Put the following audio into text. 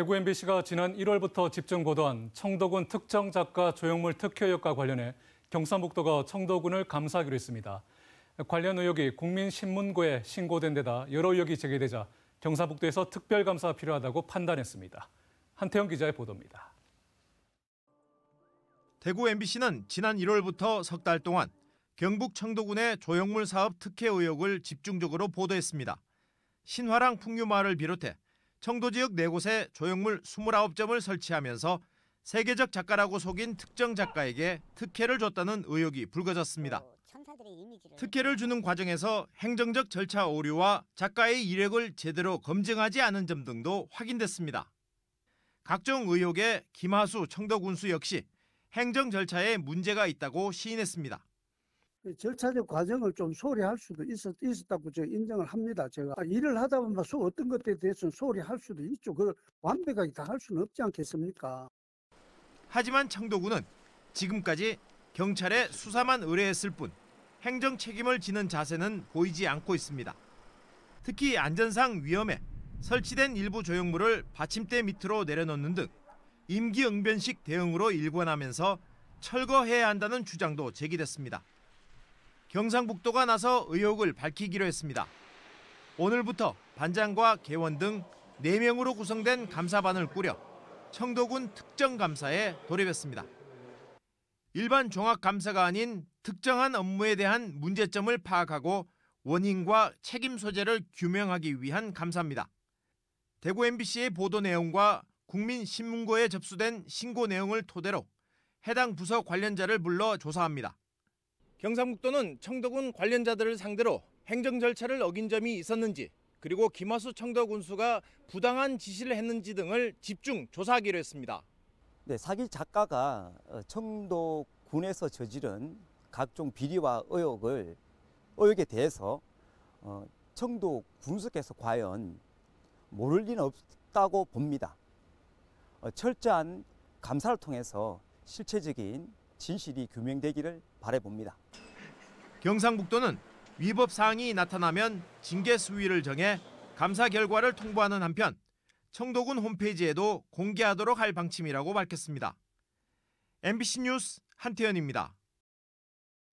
대구 MBC가 지난 1월부터 집중 보도한 청도군 특정 작가 조형물 특혜 의혹과 관련해 경상북도가 청도군을 감사하기로 했습니다. 관련 의혹이 국민신문고에 신고된 데다 여러 의혹이 제기되자 경상북도에서 특별감사 가 필요하다고 판단했습니다. 한태영 기자의 보도입니다. 대구 MBC는 지난 1월부터 석 달 동안 경북 청도군의 조형물 사업 특혜 의혹을 집중적으로 보도했습니다. 신화랑 풍류마을을 비롯해 청도 지역 네곳에 조형물 29점을 설치하면서 세계적 작가라고 속인 특정 작가에게 특혜를 줬다는 의혹이 불거졌습니다. 어, 특혜를 주는 과정에서 행정적 절차 오류와 작가의 이력을 제대로 검증하지 않은 점 등도 확인됐습니다. 각종 의혹에 김하수 청도군수 역시 행정 절차에 문제가 있다고 시인했습니다. 절차적 과정을 좀 소홀히 할 수도 있었, 있었다고 제가 인정을 합니다. 제가 아, 일을 하다 보면 소, 어떤 것에 대해서는 소홀히 할 수도 있죠. 그걸 완벽하게 다 할 수는 없지 않겠습니까? 하지만 창도군은 지금까지 경찰에 수사만 의뢰했을 뿐 행정 책임을 지는 자세는 보이지 않고 있습니다. 특히 안전상 위험에 설치된 일부 조형물을 받침대 밑으로 내려놓는 등 임기응변식 대응으로 일관하면서 철거해야 한다는 주장도 제기됐습니다. 경상북도가 나서 의혹을 밝히기로 했습니다. 오늘부터 반장과 개원 등 4명으로 구성된 감사반을 꾸려 청도군 특정감사에 돌입했습니다. 일반 종합감사가 아닌 특정한 업무에 대한 문제점을 파악하고 원인과 책임 소재를 규명하기 위한 감사입니다. 대구 MBC의 보도 내용과 국민신문고에 접수된 신고 내용을 토대로 해당 부서 관련자를 불러 조사합니다. 경상북도는 청도군 관련자들을 상대로 행정 절차를 어긴 점이 있었는지 그리고 김하수 청도군수가 부당한 지시를 했는지 등을 집중 조사하기로 했습니다. 네, 사기 작가가 어, 청도군에서 저지른 각종 비리와 의혹을 의혹에 대해서 어, 청도 군수께서 과연 모를 리는 없다고 봅니다. 어, 철저한 감사를 통해서 실체적인 진실이 규명되기를 바래봅니다. 경상북도는 위법 사항이 나타나면 징계 수위를 정해 감사 결과를 통보하는 한편 청도군 홈페이지에도 공개하도록 할 방침이라고 밝혔습니다. MBC 뉴스 한태현입니다.